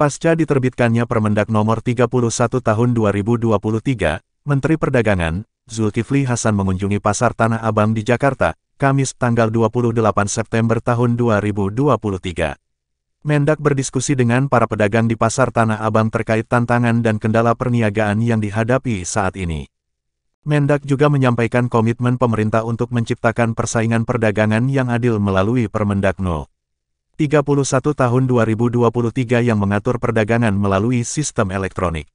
Pasca diterbitkannya Permendak Nomor 31 Tahun 2023, Menteri Perdagangan, Zulkifli Hasan mengunjungi Pasar Tanah Abang di Jakarta, Kamis tanggal 28 September tahun 2023. Mendak berdiskusi dengan para pedagang di Pasar Tanah Abang terkait tantangan dan kendala perniagaan yang dihadapi saat ini. Mendak juga menyampaikan komitmen pemerintah untuk menciptakan persaingan perdagangan yang adil melalui Permendak No. 31 Tahun 2023 yang mengatur perdagangan melalui sistem elektronik.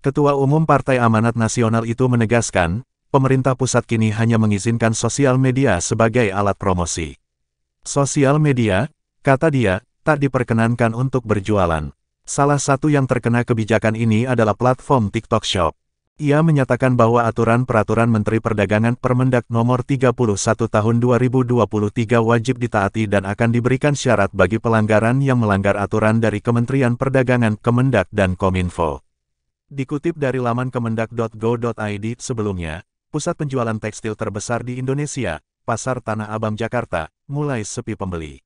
Ketua Umum Partai Amanat Nasional itu menegaskan, pemerintah pusat kini hanya mengizinkan sosial media sebagai alat promosi. Sosial media, kata dia, tak diperkenankan untuk berjualan. Salah satu yang terkena kebijakan ini adalah platform TikTok Shop. Ia menyatakan bahwa aturan peraturan Menteri Perdagangan Permendak Nomor 31 Tahun 2023 wajib ditaati dan akan diberikan syarat bagi pelanggaran yang melanggar aturan dari Kementerian Perdagangan Kemendak dan Kominfo. Dikutip dari laman kemendak.go.id sebelumnya, pusat penjualan tekstil terbesar di Indonesia, Pasar Tanah Abang Jakarta, mulai sepi pembeli.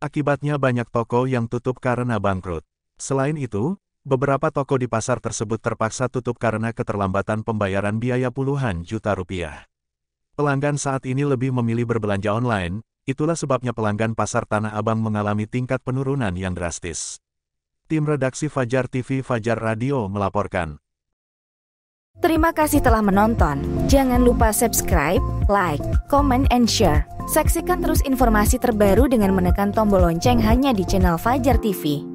Akibatnya banyak toko yang tutup karena bangkrut. Selain itu, beberapa toko di pasar tersebut terpaksa tutup karena keterlambatan pembayaran biaya puluhan juta rupiah. Pelanggan saat ini lebih memilih berbelanja online, itulah sebabnya pelanggan pasar Tanah Abang mengalami tingkat penurunan yang drastis. Tim redaksi Fajar TV Fajar Radio melaporkan. Terima kasih telah menonton. Jangan lupa subscribe, like, comment, and share. Saksikan terus informasi terbaru dengan menekan tombol lonceng hanya di channel Fajar TV.